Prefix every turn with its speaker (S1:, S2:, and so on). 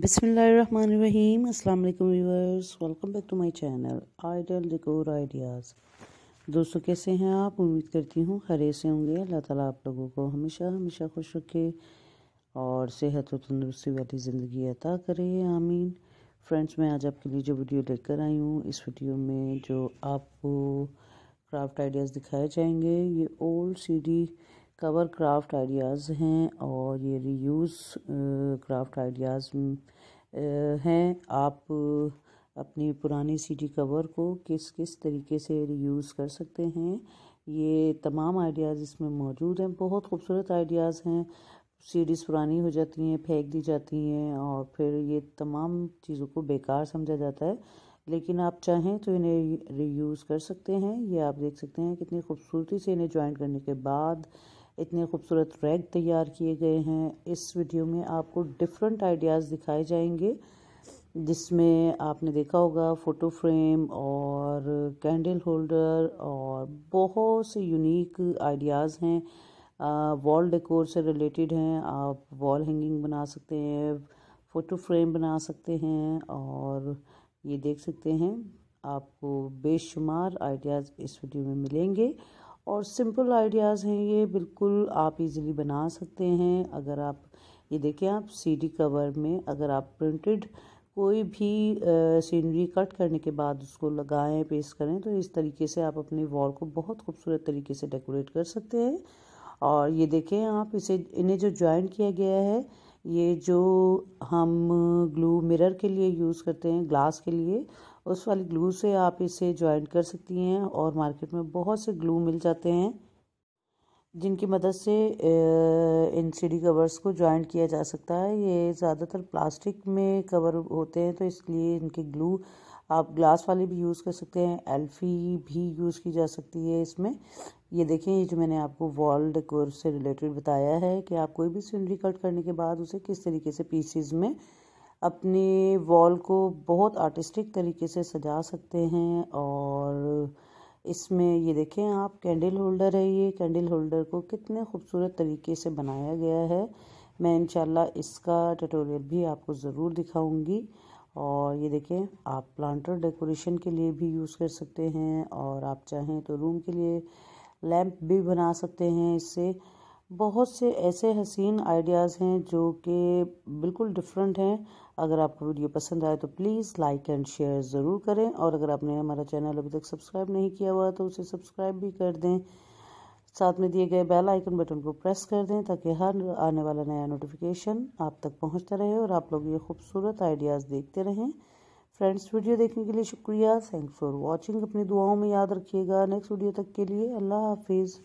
S1: बिसमीम अस्सलाम वालेकुम viewers welcome back to my channel idle decor ideas दोस्तों कैसे हैं आप उम्मीद करती हूँ हरे से होंगे अल्लाह ताला आप लोगों को हमेशा हमेशा खुश रखे और सेहत और तंदुरुस्ती वाली ज़िंदगी अता करे आमीन फ्रेंड्स मैं आज आपके लिए जो वीडियो लेकर आई हूँ इस वीडियो में जो आपको क्राफ्ट आइडियाज़ दिखाए जाएंगे ये old C cover craft ideas हैं और ये रीयूज़ क्राफ्ट आइडियाज़ हैं आप अपनी पुरानी सीडी कवर को किस किस तरीके से रीयूज़ कर सकते हैं ये तमाम आइडियाज़ इसमें मौजूद हैं बहुत खूबसूरत आइडियाज़ हैं सीडीज़ पुरानी हो जाती हैं फेंक दी जाती हैं और फिर ये तमाम चीज़ों को बेकार समझा जाता है लेकिन आप चाहें तो इन्हें रीयूज़ कर सकते हैं ये आप देख सकते हैं कितनी खूबसूरती से इन्हें जॉइन करने के बाद इतने खूबसूरत रैग तैयार किए गए हैं इस वीडियो में आपको डिफरेंट आइडियाज़ दिखाए जाएंगे जिसमें आपने देखा होगा फ़ोटो फ्रेम और कैंडल होल्डर और बहुत से यूनिक आइडियाज़ हैं वॉल डेकोर से रिलेटेड हैं आप वॉल हैंगिंग बना सकते हैं फ़ोटो फ्रेम बना सकते हैं और ये देख सकते हैं आपको बेशुमार आइडियाज़ इस वीडियो में मिलेंगे और सिंपल आइडियाज़ हैं ये बिल्कुल आप इजीली बना सकते हैं अगर आप ये देखें आप सीडी कवर में अगर आप प्रिंटेड कोई भी सीनरी कट करने के बाद उसको लगाएं पेस्ट करें तो इस तरीके से आप अपने वॉल को बहुत खूबसूरत तरीके से डेकोरेट कर सकते हैं और ये देखें आप इसे इन्हें जो ज्वाइन किया गया है ये जो हम ग्लू मिरर के लिए यूज़ करते हैं ग्लास के लिए उस वाली ग्लू से आप इसे जॉइंट कर सकती हैं और मार्केट में बहुत से ग्लू मिल जाते हैं जिनकी मदद से इन सीडी कवर्स को जॉइंट किया जा सकता है ये ज़्यादातर प्लास्टिक में कवर होते हैं तो इसलिए इनके ग्लू आप ग्लास वाली भी यूज़ कर सकते हैं एल्फी भी यूज़ की जा सकती है इसमें ये देखें ये जो मैंने आपको वॉल डेकोर से रिलेटेड बताया है कि आप कोई भी सीनरी कट करने के बाद उसे किस तरीके से पीसीज में अपने वॉल को बहुत आर्टिस्टिक तरीके से सजा सकते हैं और इसमें ये देखें आप कैंडल होल्डर है ये कैंडल होल्डर को कितने खूबसूरत तरीके से बनाया गया है मैं इनशाला इसका ट्यूटोरियल भी आपको ज़रूर दिखाऊंगी और ये देखिए आप प्लांटर डेकोरेशन के लिए भी यूज़ कर सकते हैं और आप चाहें तो रूम के लिए लैंप भी बना सकते हैं इससे बहुत से ऐसे हसीन आइडियाज़ हैं जो कि बिल्कुल डिफरेंट हैं अगर आपको वीडियो पसंद आए तो प्लीज़ लाइक एंड शेयर ज़रूर करें और अगर आपने हमारा चैनल अभी तक सब्सक्राइब नहीं किया हुआ तो उसे सब्सक्राइब भी कर दें साथ में दिए गए बेल आइकन बटन को प्रेस कर दें ताकि हर आने वाला नया नोटिफिकेशन आप तक पहुंचता रहे और आप लोग ये खूबसूरत आइडियाज़ देखते रहें फ्रेंड्स वीडियो देखने के लिए शुक्रिया थैंक्स फॉर वॉचिंग अपनी दुआओं में याद रखिएगा नेक्स्ट वीडियो तक के लिए अल्लाह हाफिज़